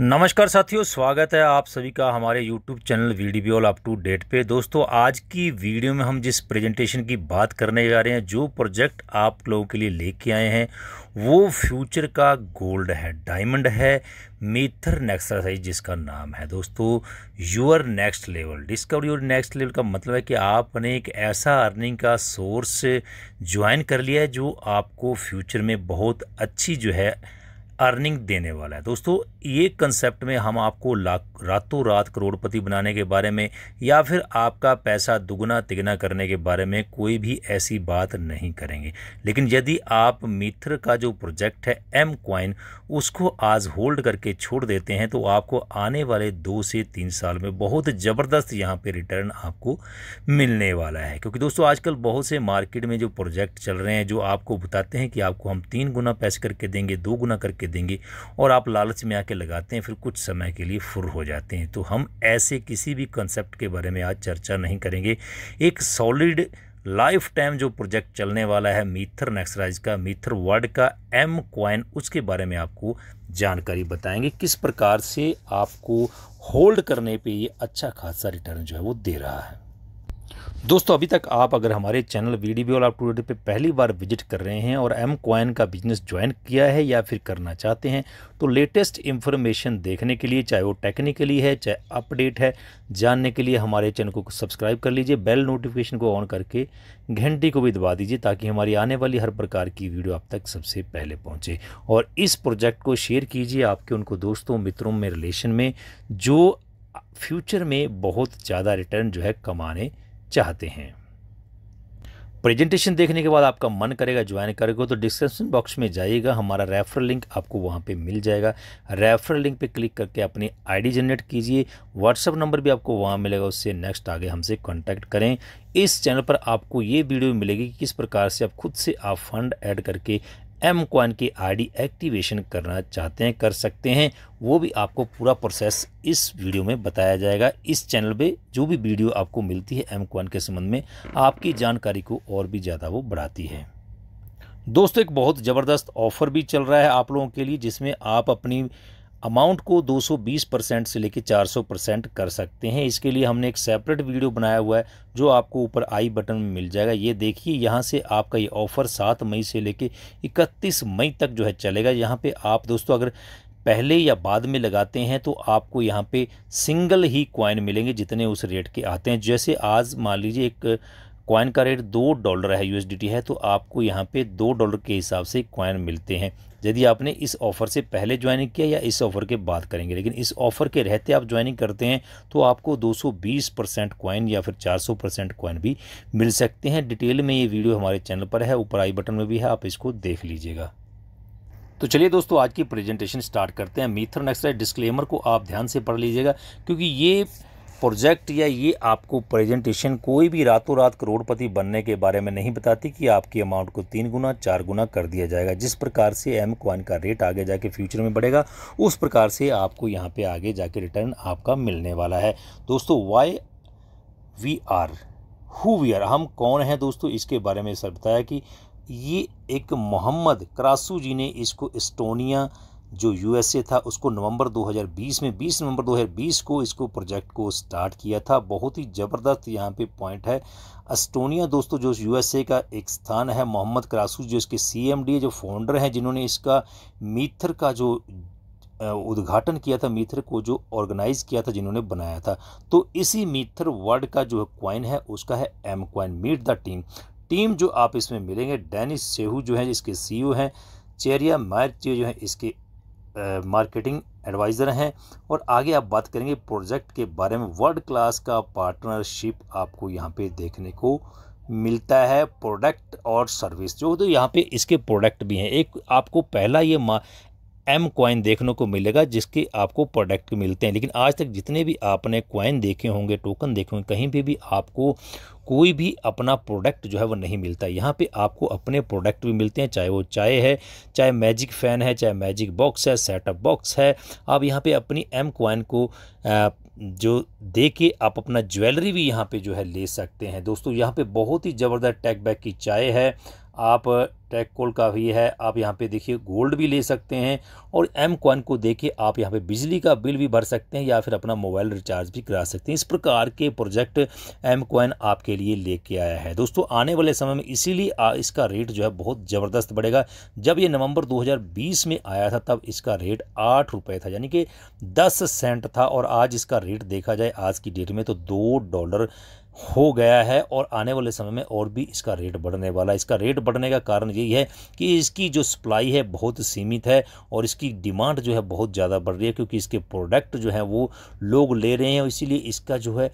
नमस्कार साथियों स्वागत है आप सभी का हमारे YouTube channel D B all up to date पे दोस्तों आज की वीडियो में हम जिस प्रेजेंटेशन की बात करने जा रहे हैं जो प्रोजेक्ट आप लोगों के लिए लेके आए हैं वो फ्यूचर का गोल्ड है डायमंड है मेथर नेक्सरसाइज जिसका नाम है दोस्तों your next level discover your next level का मतलब है कि आपने एक ऐसा अर्निंग का सोर्स ज्वाइन कर लिया है जो आपको फ्यूचर में बहुत अच्छी जो है अर्निंग देने वाला है दोस्तों ये कंसेप्ट में हम आपको रातों रात करोड़पति बनाने के बारे में या फिर आपका पैसा दुगना तिगना करने के बारे में कोई भी ऐसी बात नहीं करेंगे लेकिन यदि आप मित्र का जो प्रोजेक्ट है एम क्वाइन उसको आज होल्ड करके छोड़ देते हैं तो आपको आने वाले दो से तीन साल में बहुत ज़बरदस्त यहाँ पर रिटर्न आपको मिलने वाला है क्योंकि दोस्तों आजकल बहुत से मार्केट में जो प्रोजेक्ट चल रहे हैं जो आपको बताते हैं कि आपको हम तीन गुना पैसे करके देंगे दो गुना करके देंगे और आप लालच में आके लगाते हैं फिर कुछ समय के लिए फुर हो जाते हैं तो हम ऐसे किसी भी कंसेप्ट के बारे में आज चर्चा नहीं करेंगे एक सॉलिड लाइफ टाइम जो प्रोजेक्ट चलने वाला है मीथर नेक्सराइज का मीथर वर्ड का एम क्वाइन उसके बारे में आपको जानकारी बताएंगे किस प्रकार से आपको होल्ड करने पे ये अच्छा खासा रिटर्न जो है वो दे रहा है दोस्तों अभी तक आप अगर हमारे channel V D all up today पर पहली बार विजिट कर रहे हैं और एम क्वाइन का बिजनेस ज्वाइन किया है या फिर करना चाहते हैं तो लेटेस्ट इन्फॉर्मेशन देखने के लिए चाहे वो टेक्निकली है चाहे अपडेट है जानने के लिए हमारे चैनल को सब्सक्राइब कर लीजिए बेल नोटिफिकेशन को ऑन करके घंटी को भी दबा दीजिए ताकि हमारी आने वाली हर प्रकार की वीडियो आप तक सबसे पहले पहुँचे और इस प्रोजेक्ट को शेयर कीजिए आपके उनको दोस्तों मित्रों में रिलेशन में जो फ्यूचर में बहुत ज़्यादा रिटर्न जो है कमाने चाहते हैं प्रेजेंटेशन देखने के बाद आपका मन करेगा ज्वाइन करेगा तो डिस्क्रिप्शन बॉक्स में जाइएगा हमारा रेफरल लिंक आपको वहां पे मिल जाएगा रेफरल लिंक पे क्लिक करके अपनी आईडी जनरेट कीजिए व्हाट्सअप नंबर भी आपको वहाँ मिलेगा उससे नेक्स्ट आगे हमसे कांटेक्ट करें इस चैनल पर आपको ये वीडियो मिलेगी कि किस प्रकार से आप खुद से आप फंड ऐड करके एम क्वान की आईडी एक्टिवेशन करना चाहते हैं कर सकते हैं वो भी आपको पूरा प्रोसेस इस वीडियो में बताया जाएगा इस चैनल पे जो भी वीडियो आपको मिलती है एम क्वान के संबंध में आपकी जानकारी को और भी ज़्यादा वो बढ़ाती है दोस्तों एक बहुत ज़बरदस्त ऑफर भी चल रहा है आप लोगों के लिए जिसमें आप अपनी अमाउंट को 220 परसेंट से लेकर 400 परसेंट कर सकते हैं इसके लिए हमने एक सेपरेट वीडियो बनाया हुआ है जो आपको ऊपर आई बटन में मिल जाएगा ये देखिए यहाँ से आपका ये ऑफ़र 7 मई से लेकर 31 मई तक जो है चलेगा यहाँ पे आप दोस्तों अगर पहले या बाद में लगाते हैं तो आपको यहाँ पे सिंगल ही क्वाइन मिलेंगे जितने उस रेट के आते हैं जैसे आज मान लीजिए एक कॉइन का रेट दो डॉलर है यूएसडीटी है तो आपको यहाँ पे दो डॉलर के हिसाब से कॉइन मिलते हैं यदि आपने इस ऑफ़र से पहले ज्वाइनिंग किया या इस ऑफ़र के बाद करेंगे लेकिन इस ऑफ़र के रहते आप ज्वाइनिंग करते हैं तो आपको 220 परसेंट कॉइन या फिर 400 परसेंट कॉइन भी मिल सकते हैं डिटेल में ये वीडियो हमारे चैनल पर है ऊपर आई बटन में भी है आप इसको देख लीजिएगा तो चलिए दोस्तों आज की प्रेजेंटेशन स्टार्ट करते हैं मीथर नेक्स्ट डिस्क्लेमर को आप ध्यान से पढ़ लीजिएगा क्योंकि ये प्रोजेक्ट या ये आपको प्रेजेंटेशन कोई भी रातों रात करोड़पति बनने के बारे में नहीं बताती कि आपकी अमाउंट को तीन गुना चार गुना कर दिया जाएगा जिस प्रकार से एम क्वान का रेट आगे जाके फ्यूचर में बढ़ेगा उस प्रकार से आपको यहाँ पे आगे जाके रिटर्न आपका मिलने वाला है दोस्तों why we are who we are हम कौन हैं दोस्तों इसके बारे में सर बताया कि ये एक मोहम्मद क्रासू जी ने इसको इस्टोनिया जो यूएसए था उसको नवंबर 2020 में 20 नवंबर 2020 को इसको प्रोजेक्ट को स्टार्ट किया था बहुत ही ज़बरदस्त यहाँ पे पॉइंट है अस्टोनिया दोस्तों जो यूएसए का एक स्थान है मोहम्मद क्रासू जो इसके सीएमडी जो फाउंडर हैं जिन्होंने इसका मीथर का जो उद्घाटन किया था मीथर को जो ऑर्गेनाइज किया था जिन्होंने बनाया था तो इसी मीथर वर्ड का जो क्वाइन है उसका है M coin meet the team team जो आप इसमें मिलेंगे डैनिस सेहू जो है इसके सी e हैं चेरिया मायर जो है इसके मार्केटिंग एडवाइज़र हैं और आगे आप बात करेंगे प्रोजेक्ट के बारे में वर्ल्ड क्लास का पार्टनरशिप आपको यहाँ पे देखने को मिलता है प्रोडक्ट और सर्विस जो तो यहाँ पे इसके प्रोडक्ट भी हैं एक आपको पहला ये एम क्वाइन देखने को मिलेगा जिसके आपको प्रोडक्ट मिलते हैं लेकिन आज तक जितने भी आपने क्वाइन देखे होंगे टोकन देखे होंगे कहीं भी भी आपको कोई भी अपना प्रोडक्ट जो है वो नहीं मिलता यहाँ पे आपको अपने प्रोडक्ट भी मिलते हैं चाहे वो चाय है चाहे मैजिक फ़ैन है चाहे मैजिक बॉक्स है सेटअप बॉक्स है आप यहाँ पर अपनी एम क्वाइन को आ, जो दे के आप अपना ज्वेलरी भी यहाँ पे जो है ले सकते हैं दोस्तों यहाँ पे बहुत ही ज़बरदस्त टैग बैग की चाय है आप टैक कोल का भी है आप यहाँ पे देखिए गोल्ड भी ले सकते हैं और एम कॉइन को देखिए आप यहाँ पे बिजली का बिल भी भर सकते हैं या फिर अपना मोबाइल रिचार्ज भी करा सकते हैं इस प्रकार के प्रोजेक्ट एम कॉइन आपके लिए लेके आया है दोस्तों आने वाले समय में इसीलिए इसका रेट जो है बहुत ज़बरदस्त बढ़ेगा जब ये नवंबर दो में आया था तब इसका रेट आठ रुपये था यानी कि दस सेंट था और आज इसका रेट देखा जाए आज की डेट में तो दो डॉलर हो गया है और आने वाले समय में और भी इसका रेट बढ़ने वाला है इसका रेट बढ़ने का कारण यही है कि इसकी जो सप्लाई है बहुत सीमित है और इसकी डिमांड जो है बहुत ज़्यादा बढ़ रही है क्योंकि इसके प्रोडक्ट जो है वो लोग ले रहे हैं और इसीलिए इसका जो है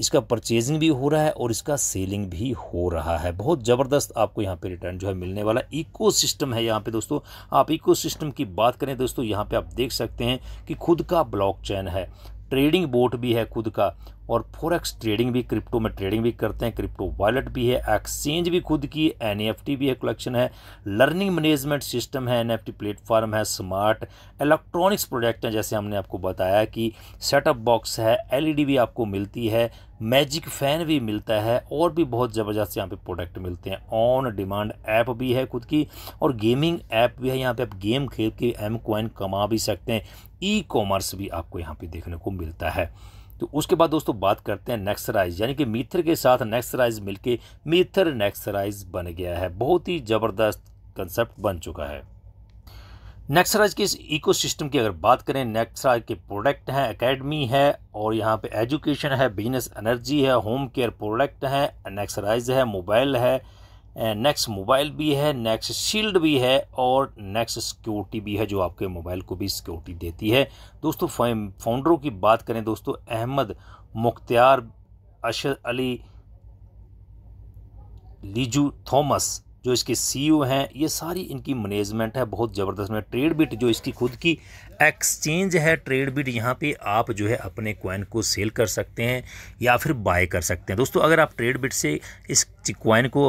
इसका परचेजिंग भी हो रहा है और इसका सेलिंग भी हो रहा है बहुत ज़बरदस्त आपको यहाँ पे रिटर्न जो है मिलने वाला इकोसिस्टम है यहाँ पे दोस्तों आप इकोसिस्टम की बात करें दोस्तों यहाँ पे आप देख सकते हैं कि खुद का ब्लॉकचेन है ट्रेडिंग बोट भी है खुद का और फोरेक्स ट्रेडिंग भी क्रिप्टो में ट्रेडिंग भी करते हैं क्रिप्टो वॉलेट भी है एक्सचेंज भी खुद की एन भी है कलेक्शन है लर्निंग मैनेजमेंट सिस्टम है एन प्लेटफॉर्म है स्मार्ट इलेक्ट्रॉनिक्स प्रोडक्ट हैं जैसे हमने आपको बताया कि सेटअप बॉक्स है एल e भी आपको मिलती है मैजिक फैन भी मिलता है और भी बहुत ज़बरदस्त यहाँ पे प्रोडक्ट मिलते हैं ऑन डिमांड ऐप भी है खुद की और गेमिंग ऐप भी है यहाँ पे आप गेम खेल के एम कॉइन कमा भी सकते हैं ई कॉमर्स भी आपको यहाँ पे देखने को मिलता है तो उसके बाद दोस्तों बात करते हैं नेक्सराइज यानी कि मीथर के साथ नेक्सराइज मिलके मीथर नेक्सराइज बन गया है बहुत ही ज़बरदस्त कंसेप्ट बन चुका है नेक्सराइज के इस इकोसिस्टम की अगर बात करें नेक्सराइज के प्रोडक्ट हैं एकेडमी है और यहाँ पे एजुकेशन है बिजनेस एनर्जी है होम केयर प्रोडक्ट हैं नेक्सराइज है मोबाइल है नेक्स्ट मोबाइल भी है नेक्स्ट शील्ड भी है और नेक्स्ट सिक्योरिटी भी है जो आपके मोबाइल को भी सिक्योरिटी देती है दोस्तों फाउंडरों की बात करें दोस्तों अहमद मुख्तियार अशद अली लीजू थॉमस जो इसके सीईओ e हैं ये सारी इनकी मैनेजमेंट है बहुत ज़बरदस्त में ट्रेड बिट जो इसकी खुद की एक्सचेंज है ट्रेड बिट यहाँ पे आप जो है अपने कॉइन को सेल कर सकते हैं या फिर बाय कर सकते हैं दोस्तों अगर आप ट्रेड बिट से इस क्वाइन को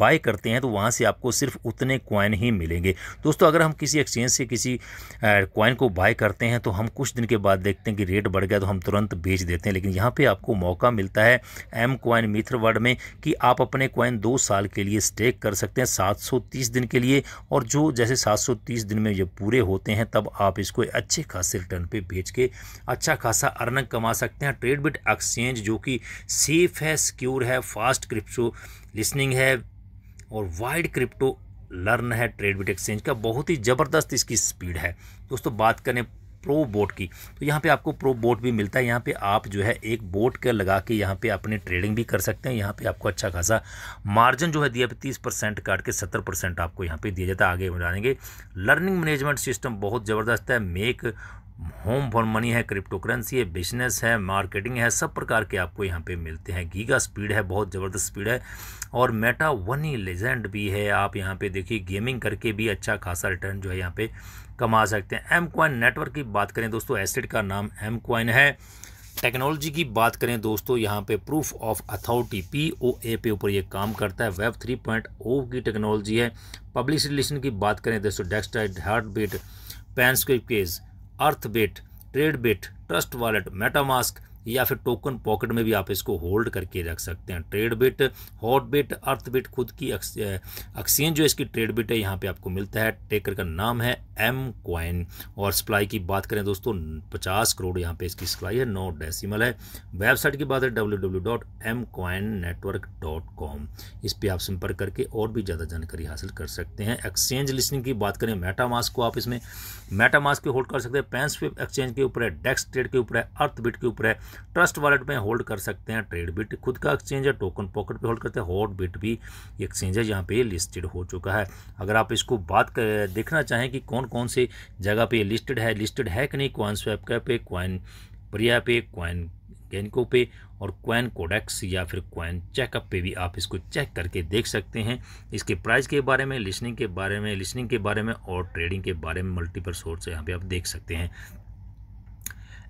बाय करते हैं तो वहाँ से आपको सिर्फ उतने क्वाइन ही मिलेंगे दोस्तों अगर हम किसी एक्सचेंज से किसी कॉइन को बाय करते हैं तो हम कुछ दिन के बाद देखते हैं कि रेट बढ़ गया तो हम तुरंत बेच देते हैं लेकिन यहाँ पर आपको मौका मिलता है एम कॉइन मिथ्र वर्ड में कि आप अपने कॉइन दो साल के लिए स्टेक कर सकते हैं सात दिन के लिए और जो जैसे सात दिन में जब पूरे होते हैं तब आप आप इसको अच्छे खासे रिटर्न पे बेच के अच्छा खासा अर्निंग कमा सकते हैं ट्रेड बिट एक्सचेंज जो कि सेफ है सिक्योर है फास्ट क्रिप्टो लिसनिंग है और वाइड क्रिप्टो लर्न है ट्रेड बिट एक्सचेंज का बहुत ही ज़बरदस्त इसकी स्पीड है दोस्तों बात करें प्रो बोट की तो यहाँ पे आपको प्रो बोट भी मिलता है यहाँ पे आप जो है एक बोट का लगा के यहाँ पे अपनी ट्रेडिंग भी कर सकते हैं यहाँ पे आपको अच्छा खासा मार्जिन जो है दिया तीस परसेंट काट के सत्तर परसेंट आपको यहाँ पे दिया जाता है आगे बढ़ाएंगे लर्निंग मैनेजमेंट सिस्टम बहुत ज़बरदस्त है मेक होम फॉर मनी है क्रिप्टो करेंसी है बिजनेस है मार्केटिंग है सब प्रकार के आपको यहाँ पे मिलते हैं गीगा स्पीड है बहुत ज़बरदस्त स्पीड है और मेटा वनी लेजेंड भी है आप यहाँ पे देखिए गेमिंग करके भी अच्छा खासा रिटर्न जो है यहाँ पे कमा सकते हैं एम क्वाइन नेटवर्क की बात करें दोस्तों एसिड का नाम एम क्वाइन है टेक्नोलॉजी की बात करें दोस्तों यहाँ पे proof of authority P O A पे ऊपर ये काम करता है वेब थ्री पॉइंट ओ की टेक्नोलॉजी है पब्लिक रिलेशन की बात करें दोस्तों डेस्कटाइड हार्ट बीट पैनस्क्रिप केस earth bit trade bit trust wallet MetaMask या फिर टोकन पॉकेट में भी आप इसको होल्ड करके रख सकते हैं trade bit hot bit earth bit खुद की एक्सचेंज जो इसकी ट्रेड बिट है यहाँ पे आपको मिलता है टेकर का नाम है एम क्वाइन और सप्लाई की बात करें दोस्तों पचास करोड़ यहाँ पे इसकी सप्लाई है नौ डेसिमल है वेबसाइट की बात है डब्ल्यू इस पर आप संपर्क करके और भी ज़्यादा जानकारी हासिल कर सकते हैं एक्सचेंज लिस्टिंग की बात करें मेटामास्क को आप इसमें मेटामास्क के होल्ड कर सकते हैं पेंस एक्सचेंज के ऊपर है डेस्क ट्रेड के ऊपर है अर्थ बिट के ऊपर है ट्रस्ट वॉलेट में होल्ड कर सकते हैं ट्रेड बिट खुद का एक्सचेंज है टोकन पॉकेट पे होल्ड करते हैं हॉट बिट भी एक्सचेंज है यहाँ पे लिस्टेड हो चुका है अगर आप इसको बात कर देखना चाहें कि कौन कौन से जगह पे लिस्टेड है लिस्टेड है कि नहीं क्वाइन स्वैप का पे क्वाइन प्रिया पे क्वाइन गैनको पे और क्वाइन कोडेक्स या फिर क्वाइन चेकअप पे भी आप इसको चेक करके देख सकते हैं इसके प्राइस के बारे में लिसनिंग के बारे में लिसनिंग के बारे में और ट्रेडिंग के बारे में मल्टीपल सोर्स यहाँ पे आप देख सकते हैं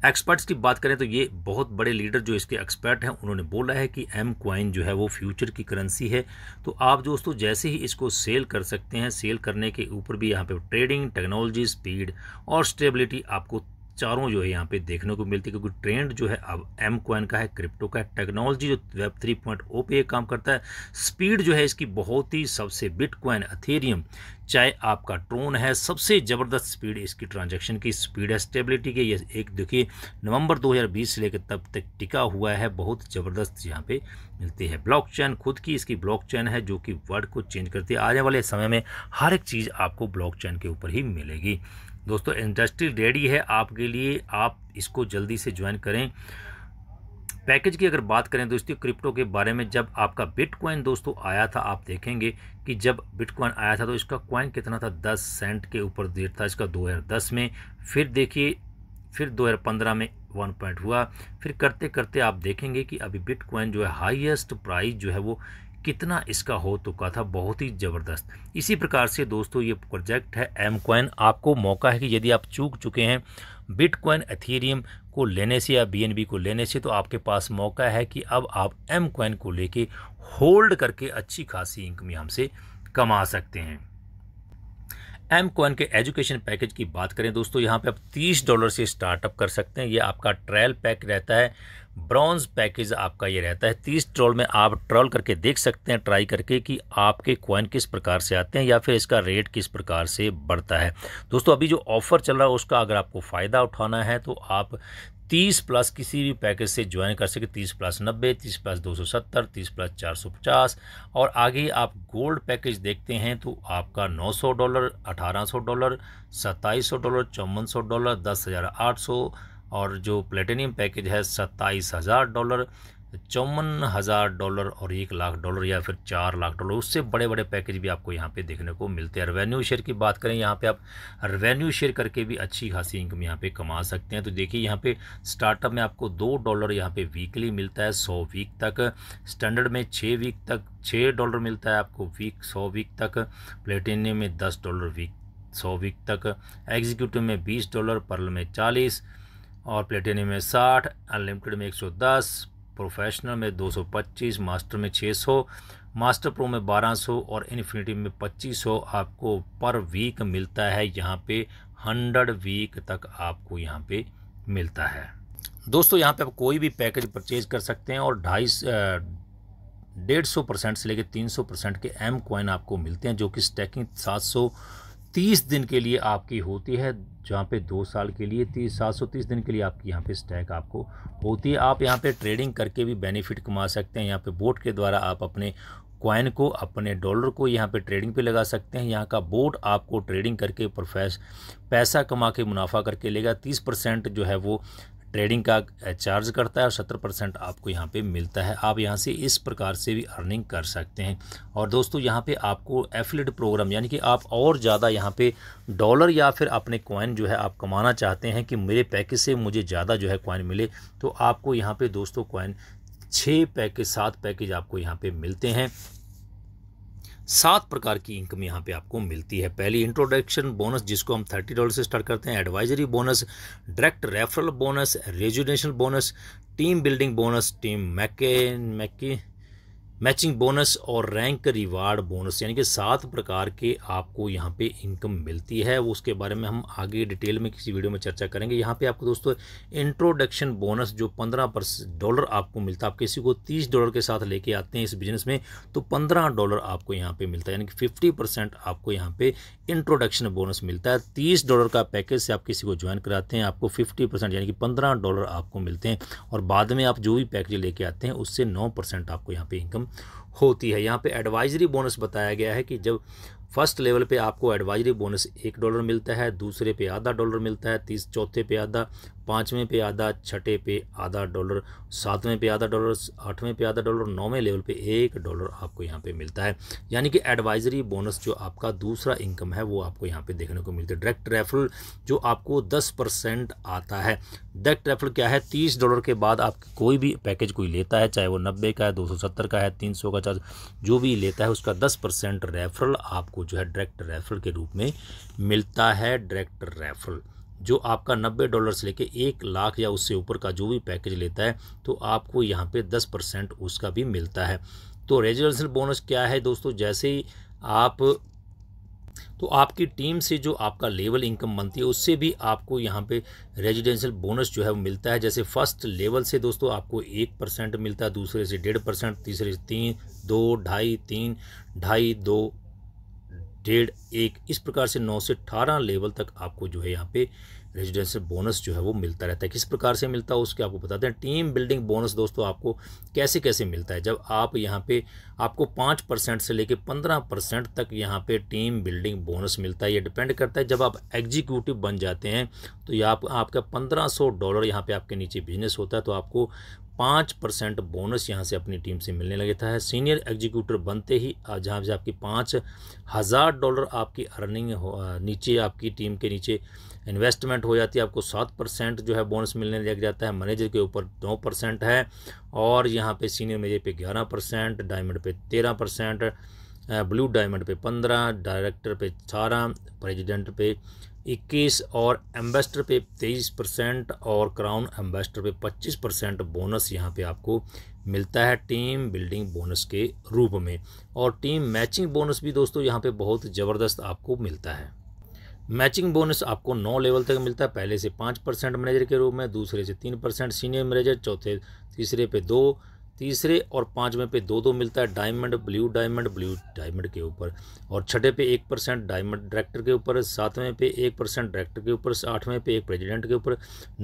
एक्सपर्ट्स की बात करें तो ये बहुत बड़े लीडर जो इसके एक्सपर्ट हैं उन्होंने बोला है कि एम क्वाइन जो है वो फ्यूचर की करेंसी है तो आप दोस्तों जैसे ही इसको सेल कर सकते हैं सेल करने के ऊपर भी यहाँ पे ट्रेडिंग टेक्नोलॉजी स्पीड और स्टेबिलिटी आपको चारों जो है यहाँ पे देखने को मिलती है क्योंकि ट्रेंड जो है अब एम क्वन का है क्रिप्टो का टेक्नोलॉजी जो वेब थ्री पॉइंट ओ पे काम करता है स्पीड जो है इसकी बहुत ही सबसे बिट क्वन अथेरियम चाहे आपका ट्रोन है सबसे ज़बरदस्त स्पीड इसकी ट्रांजैक्शन की स्पीड है स्टेबिलिटी की ये एक देखिए नवंबर 2020 से लेकर तब तक टिका हुआ है बहुत ज़बरदस्त यहाँ पे मिलती है ब्लॉकचेन खुद की इसकी ब्लॉकचेन है जो कि वर्ड को चेंज करती है आने वाले समय में हर एक चीज़ आपको ब्लॉकचेन के ऊपर ही मिलेगी दोस्तों इंडस्ट्री रेडी है आपके लिए आप इसको जल्दी से ज्वाइन करें पैकेज की अगर बात करें दोस्तों क्रिप्टो के बारे में जब आपका बिटकॉइन दोस्तों आया था आप देखेंगे कि जब बिटकॉइन आया था तो इसका कॉइन कितना था दस सेंट के ऊपर देर था इसका 2010 में फिर देखिए फिर 2015 में वन पॉइंट हुआ फिर करते करते आप देखेंगे कि अभी बिटकॉइन जो है हाईएस्ट प्राइस जो है वो कितना इसका हो चुका था बहुत ही ज़बरदस्त इसी प्रकार से दोस्तों ये प्रोजेक्ट है एम कोइन आपको मौका है कि यदि आप चूक चुके हैं बिटकॉइन एथेरियम को लेने से या बीएनबी को लेने से तो आपके पास मौका है कि अब आप एम कोइन को लेके होल्ड करके अच्छी खासी इनकम यहाँ से कमा सकते हैं एम कॉइन के एजुकेशन पैकेज की बात करें दोस्तों यहाँ पे आप तीस डॉलर से स्टार्टअप कर सकते हैं ये आपका ट्रायल पैक रहता है ब्रॉन्ज पैकेज आपका ये रहता है तीस डॉलर में आप ट्रॉल करके देख सकते हैं ट्राई करके कि आपके कॉइन किस प्रकार से आते हैं या फिर इसका रेट किस प्रकार से बढ़ता है दोस्तों अभी जो ऑफ़र चल रहा है उसका अगर आपको फ़ायदा उठाना है तो आप तीस प्लस किसी भी पैकेज से ज्वाइन कर सके तीस प्लस नब्बे तीस प्लस दो सौ सत्तर तीस प्लस चार सौ पचास और आगे आप गोल्ड पैकेज देखते हैं तो आपका नौ सौ डॉलर अठारह सौ डॉलर सत्ताईस सौ डॉलर चौवन सौ डॉलर दस हज़ार आठ सौ और जो प्लेटिनियम पैकेज है सत्ताईस हज़ार डॉलर चौवन हज़ार डॉलर और एक लाख डॉलर या फिर चार लाख डॉलर उससे बड़े बड़े पैकेज भी आपको यहाँ पे देखने को मिलते हैं रेवेन्यू शेयर की बात करें यहाँ पे आप रेवेन्यू शेयर करके भी अच्छी खासी इनकम यहाँ पे कमा सकते हैं तो देखिए यहाँ पे स्टार्टअप में आपको दो डॉलर यहाँ पे वीकली मिलता है सौ वीक तक स्टैंडर्ड में छः वीक तक छः डॉलर मिलता है आपको वीक सौ वीक तक प्लेटिनियम में दस डॉलर वीक सौ वीक तक एग्जीक्यूटिव में बीस डॉलर पर्ल में चालीस और प्लेटिनियम में साठ अनलिमिटेड में एक सौ दस प्रोफेशनल में 225 मास्टर में 600 मास्टर प्रो में 1200 और इन्फिनिटी में 2500 आपको पर वीक मिलता है यहाँ पे 100 वीक तक आपको यहाँ पे मिलता है दोस्तों यहाँ पे आप कोई भी पैकेज परचेज कर सकते हैं और ढाई डेढ़ सौ परसेंट से लेकर तीन सौ परसेंट के एम क्वाइन आपको मिलते हैं जो कि स्टैकिंग सात सौ तीस दिन के लिए आपकी होती है जहाँ पे दो साल के लिए तीस सात सौ तीस दिन के लिए आपकी यहाँ पे स्टैक आपको होती है आप यहाँ पे ट्रेडिंग करके भी बेनिफिट कमा सकते हैं यहाँ पे बोट के द्वारा आप अपने क्वाइन को अपने डॉलर को यहाँ पे ट्रेडिंग पे लगा सकते हैं यहाँ का बोट आपको ट्रेडिंग करके प्रोफेस पैसा कमा के मुनाफा करके लेगा तीस परसेंट जो है वो ट्रेडिंग का चार्ज करता है और सत्तर परसेंट आपको यहाँ पे मिलता है आप यहाँ से इस प्रकार से भी अर्निंग कर सकते हैं और दोस्तों यहाँ पे आपको एफिलेट प्रोग्राम यानी कि आप और ज़्यादा यहाँ पे डॉलर या फिर अपने कॉइन जो है आप कमाना चाहते हैं कि मेरे पैकेज से मुझे ज़्यादा जो है कॉइन मिले तो आपको यहाँ पर दोस्तों कॉइन छः पैकेज सात पैकेज आपको यहाँ पर मिलते हैं सात प्रकार की इनकम यहाँ पे आपको मिलती है पहली इंट्रोडक्शन बोनस जिसको हम थर्टी डॉलर से स्टार्ट करते हैं advisory bonus direct referral bonus रेजुनेशन bonus team building bonus team मैके मैकी मैचिंग बोनस और रैंक रिवार्ड बोनस यानी कि सात प्रकार के आपको यहाँ पे इनकम मिलती है वो उसके बारे में हम आगे डिटेल में किसी वीडियो में चर्चा करेंगे यहाँ पे आपको दोस्तों इंट्रोडक्शन बोनस जो पंद्रह परसेंट डॉलर आपको मिलता है आप किसी को तीस डॉलर के साथ लेके आते हैं इस बिजनेस में तो पंद्रह डॉलर आपको यहाँ पर मिलता है यानी कि फिफ्टी आपको यहाँ पर इंट्रोडक्शन बोनस मिलता है तीस डॉलर का पैकेज से आप किसी को ज्वाइन कराते हैं आपको फिफ्टी यानी कि पंद्रह डॉलर आपको मिलते हैं और बाद में आप जो भी पैकेज लेके आते हैं उससे नौ आपको यहाँ पर इनकम होती है यहाँ पे एडवाइजरी बोनस बताया गया है कि जब फर्स्ट लेवल पे आपको एडवाइजरी बोनस एक डॉलर मिलता है दूसरे पे आधा डॉलर मिलता है तीस चौथे पे आधा पाँचवें पे आधा छठे पे आधा डॉलर सातवें पे आधा डॉलर आठवें पे आधा डॉलर नौवें लेवल पे एक डॉलर आपको यहाँ पे मिलता है यानी कि एडवाइजरी बोनस जो आपका दूसरा इनकम है वो आपको यहाँ पे देखने को मिलता है डायरेक्ट रेफरल जो आपको दस परसेंट आता है डायरेक्ट रेफरल क्या है तीस डॉलर के बाद आप कोई भी पैकेज कोई लेता है चाहे वो नब्बे का है दो सौ सत्तर का है तीन सौ का चार्ज जो भी लेता है उसका दस परसेंट रेफरल आपको जो है डायरेक्ट रेफरल के रूप में मिलता है डायरेक्ट रेफरल जो आपका नब्बे डॉलर से लेके एक लाख या उससे ऊपर का जो भी पैकेज लेता है तो आपको यहाँ पे दस परसेंट उसका भी मिलता है तो रेजिडेंशियल बोनस क्या है दोस्तों जैसे ही आप तो आपकी टीम से जो आपका लेवल इनकम बनती है उससे भी आपको यहाँ पे रेजिडेंशियल बोनस जो है वो मिलता है जैसे फर्स्ट लेवल से दोस्तों आपको एक परसेंट मिलता है दूसरे से डेढ़ परसेंट तीसरे से तीन दो ढाई तीन ढाई दो डेढ़ एक इस प्रकार से नौ से अठारह लेवल तक आपको जो है यहाँ पे रेजिडेंशियल बोनस जो है वो मिलता रहता है किस प्रकार से मिलता है उसके आपको बताते हैं टीम बिल्डिंग बोनस दोस्तों आपको कैसे कैसे मिलता है जब आप यहाँ पे आपको पाँच परसेंट से लेके पंद्रह परसेंट तक यहाँ पे टीम बिल्डिंग बोनस मिलता है ये डिपेंड करता है जब आप एग्जीक्यूटिव बन जाते हैं तो ये आप, आपका पंद्रह डॉलर यहाँ पर आपके नीचे बिजनेस होता है तो आपको पाँच परसेंट बोनस यहाँ से अपनी टीम से मिलने लगे है सीनियर एग्जीक्यूटिव बनते ही जहाँ से आपकी पाँच हज़ार डॉलर आपकी अर्निंग हो नीचे आपकी टीम के नीचे इन्वेस्टमेंट हो जाती है आपको सात परसेंट जो है बोनस मिलने लग जाता है मैनेजर के ऊपर नौ परसेंट है और यहाँ पे सीनियर मैनेजर पे ग्यारह परसेंट डायमंड पे तेरह परसेंट ब्लू डायमंड पे पंद्रह डायरेक्टर पे अठारह प्रेजिडेंट पे इक्कीस और एम्बेसडर पे तेईस परसेंट और क्राउन एम्बेसडर पे पच्चीस परसेंट बोनस यहाँ पे आपको मिलता है टीम बिल्डिंग बोनस के रूप में और टीम मैचिंग बोनस भी दोस्तों यहाँ पे बहुत ज़बरदस्त आपको मिलता है मैचिंग बोनस आपको नौ लेवल तक मिलता है पहले से पाँच परसेंट मैनेजर के रूप में दूसरे से तीन परसेंट सीनियर मैनेजर चौथे तीसरे पे दो तीसरे और पाँचवें पे दो दो मिलता है diamond blue diamond blue diamond के ऊपर और छठे पे एक परसेंट डायमंड डायरेक्टर के ऊपर सातवें पे एक परसेंट डायरेक्टर के ऊपर आठवें पे एक प्रेसिडेंट के ऊपर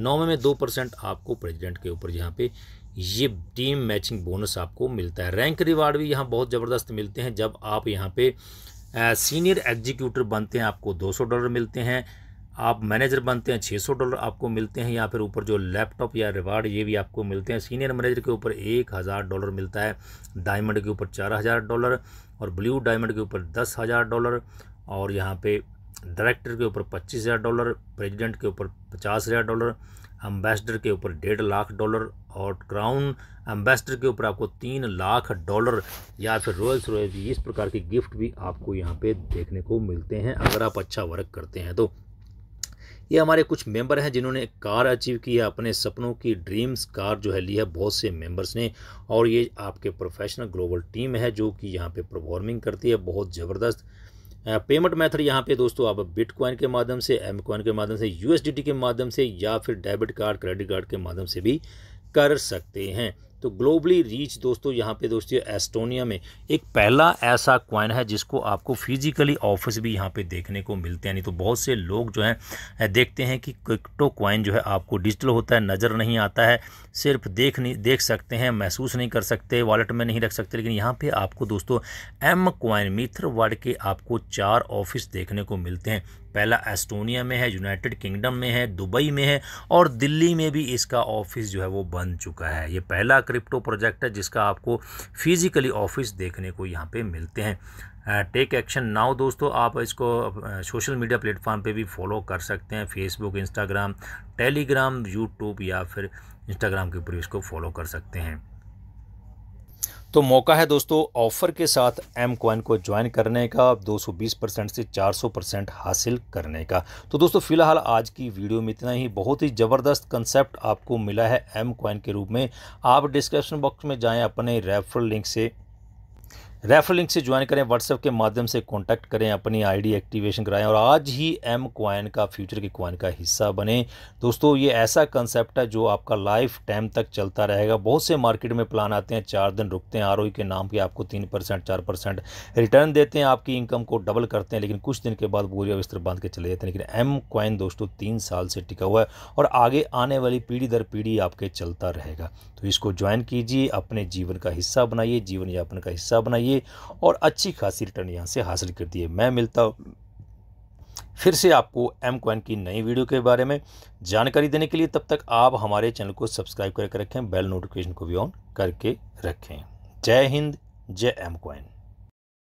नौवें में दो परसेंट आपको प्रेसिडेंट के ऊपर यहाँ पे ये टीम मैचिंग बोनस आपको मिलता है रैंक रिवार्ड भी यहाँ बहुत ज़बरदस्त मिलते हैं जब आप यहाँ पे सीनियर एग्जीक्यूटिव बनते हैं आपको दो डॉलर मिलते हैं आप मैनेजर बनते हैं 600 डॉलर आपको मिलते हैं या फिर ऊपर जो लैपटॉप या रिवार्ड ये भी आपको मिलते हैं सीनियर मैनेजर के ऊपर एक हज़ार डॉलर मिलता है डायमंड के ऊपर चार हज़ार डॉलर और ब्लू डायमंड के ऊपर दस हज़ार डॉलर और यहाँ पे डायरेक्टर के ऊपर पच्चीस हज़ार डॉलर प्रेजिडेंट के ऊपर पचास हज़ार डॉलर एम्बेसडर के ऊपर डेढ़ लाख डॉलर और क्राउन एम्बेसडर के ऊपर आपको तीन लाख डॉलर या फिर रॉयल्स रॉयल्स इस प्रकार की गिफ्ट भी आपको यहाँ पे देखने को मिलते हैं अगर आप अच्छा वर्क करते हैं तो ये हमारे कुछ मेंबर हैं जिन्होंने कार अचीव की है अपने सपनों की ड्रीम्स कार जो है ली है बहुत से मेंबर्स ने और ये आपके प्रोफेशनल ग्लोबल टीम है जो कि यहाँ पे परफॉर्मिंग करती है बहुत ज़बरदस्त पेमेंट मेथड यहाँ पे दोस्तों आप बिटकॉइन के माध्यम से एम कॉइन के माध्यम से यू के माध्यम से या फिर डेबिट कार्ड क्रेडिट कार्ड के माध्यम से भी कर सकते हैं तो ग्लोबली रीच दोस्तों यहाँ पे दोस्तों एस्टोनिया में एक पहला ऐसा क्वाइन है जिसको आपको फिजिकली ऑफिस भी यहाँ पे देखने को मिलते हैं यानी तो बहुत से लोग जो हैं देखते हैं कि क्रिक्टो क्वाइन जो है आपको डिजिटल होता है नज़र नहीं आता है सिर्फ देख नहीं देख सकते हैं महसूस नहीं कर सकते वॉलेट में नहीं रख सकते लेकिन यहाँ पर आपको दोस्तों एम क्वाइन मिथ्र वर्ड के आपको चार ऑफिस देखने को मिलते हैं पहला एस्टोनिया में है यूनाइटेड किंगडम में है दुबई में है और दिल्ली में भी इसका ऑफिस जो है वो बन चुका है ये पहला क्रिप्टो प्रोजेक्ट है जिसका आपको फिजिकली ऑफिस देखने को यहाँ पे मिलते हैं टेक एक्शन नाउ दोस्तों आप इसको सोशल मीडिया प्लेटफॉर्म पे भी फॉलो कर सकते हैं फेसबुक इंस्टाग्राम टेलीग्राम यूट्यूब या फिर इंस्टाग्राम के ऊपर इसको फॉलो कर सकते हैं तो मौका है दोस्तों ऑफ़र के साथ एम क्वाइन को ज्वाइन करने का 220 परसेंट से 400 परसेंट हासिल करने का तो दोस्तों फिलहाल आज की वीडियो में इतना ही बहुत ही ज़बरदस्त कंसेप्ट आपको मिला है एम क्वाइन के रूप में आप डिस्क्रिप्शन बॉक्स में जाएं अपने रेफरल लिंक से रेफर लिंक से ज्वाइन करें व्हाट्सएप के माध्यम से कॉन्टैक्ट करें अपनी आईडी एक्टिवेशन कराएं और आज ही एम क्वाइन का फ्यूचर के क्वाइन का हिस्सा बने दोस्तों ये ऐसा कंसेप्ट है जो आपका लाइफ टाइम तक चलता रहेगा बहुत से मार्केट में प्लान आते हैं चार दिन रुकते हैं आर के नाम के आपको तीन परसेंट चार परसेंट रिटर्न देते हैं आपकी इनकम को डबल करते हैं लेकिन कुछ दिन के बाद बोरिया बिस्तर बांध के चले जाते हैं लेकिन एम क्वाइन दोस्तों तीन साल से टिका हुआ है और आगे आने वाली पीढ़ी दर पीढ़ी आपके चलता रहेगा तो इसको ज्वाइन कीजिए अपने जीवन का हिस्सा बनाइए जीवन यापन का हिस्सा बनाइए दिए और अच्छी खासी रिटर्न यहाँ से हासिल कर दिए मैं मिलता फिर से आपको एम क्वाइन की नई वीडियो के बारे में जानकारी देने के लिए तब तक आप हमारे चैनल को सब्सक्राइब करके रखें बेल नोटिफिकेशन को भी ऑन करके रखें जय हिंद जय एम क्वाइन